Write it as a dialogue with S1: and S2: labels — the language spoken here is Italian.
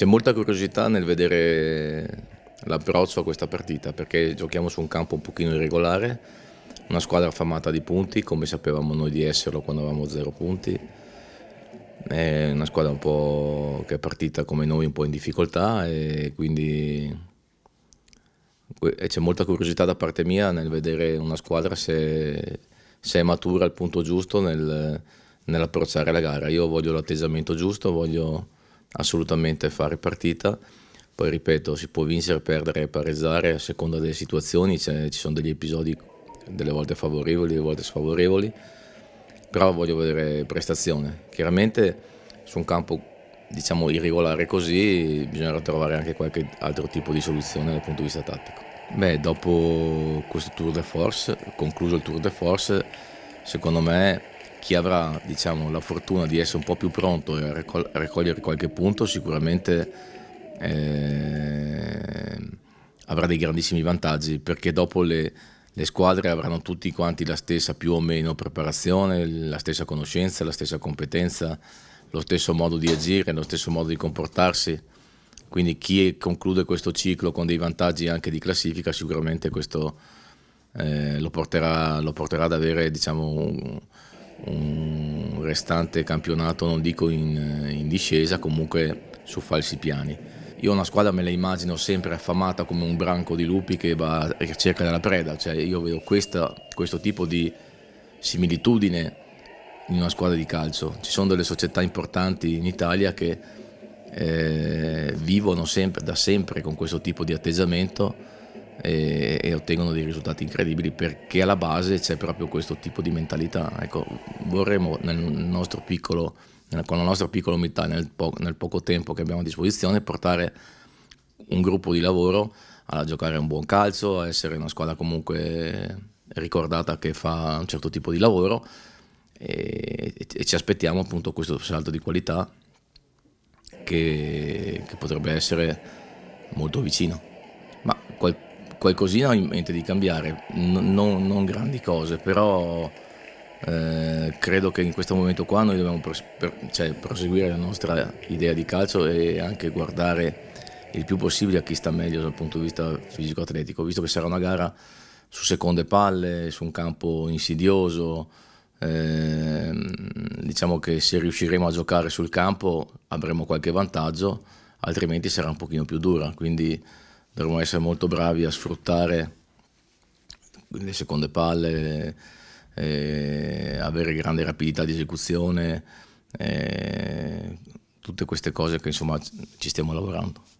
S1: C'è molta curiosità nel vedere l'approccio a questa partita perché giochiamo su un campo un pochino irregolare, una squadra affamata di punti come sapevamo noi di esserlo quando avevamo zero punti, è una squadra un po' che è partita come noi un po' in difficoltà e quindi c'è molta curiosità da parte mia nel vedere una squadra se, se è matura al punto giusto nel, nell'approcciare la gara. Io voglio l'atteggiamento giusto, voglio assolutamente fare partita. Poi ripeto, si può vincere, perdere e pareggiare a seconda delle situazioni, cioè, ci sono degli episodi delle volte favorevoli, delle volte sfavorevoli, però voglio vedere prestazione. Chiaramente su un campo diciamo irregolare così bisognerà trovare anche qualche altro tipo di soluzione dal punto di vista tattico. Beh, dopo questo tour de force, concluso il tour de force, secondo me chi avrà diciamo, la fortuna di essere un po' più pronto e recol- raccogliere qualche punto sicuramente eh, avrà dei grandissimi vantaggi perché dopo le, le, squadre avranno tutti quanti la stessa più o meno preparazione, la stessa conoscenza, la stessa competenza, lo stesso modo di agire, lo stesso modo di comportarsi. Quindi chi conclude questo ciclo con dei vantaggi anche di classifica sicuramente questo eh, lo, porterà, lo, porterà, ad avere diciamo, un, un restante campionato, non dico in, in discesa, comunque su falsi piani. Io una squadra me la immagino sempre affamata come un branco di lupi che va a cerca della preda, cioè io vedo questa, questo tipo di similitudine in una squadra di calcio. Ci sono delle società importanti in Italia che eh, vivono sempre, da sempre con questo tipo di atteggiamento e, e, ottengono dei risultati incredibili perché alla base c'è proprio questo tipo di mentalità. Ecco, vorremmo nel nostro piccolo, con la nostra piccola umiltà, nel, po- nel poco tempo che abbiamo a disposizione, portare un gruppo di lavoro a giocare un buon calcio, a essere una squadra comunque ricordata che fa un certo tipo di lavoro e, e ci aspettiamo appunto questo salto di qualità che, che potrebbe essere molto vicino qualcosina ho in mente di cambiare, N- non, non, grandi cose, però eh, credo che in questo momento qua noi dobbiamo pros- per- cioè, proseguire la nostra idea di calcio e anche guardare il più possibile a chi sta meglio dal punto di vista fisico-atletico, visto che sarà una gara su seconde palle, su un campo insidioso, eh, diciamo che se riusciremo a giocare sul campo avremo qualche vantaggio, altrimenti sarà un pochino più dura, quindi dovremmo essere molto bravi a sfruttare le seconde palle, eh, avere grande rapidità di esecuzione, eh, tutte queste cose che insomma ci stiamo lavorando.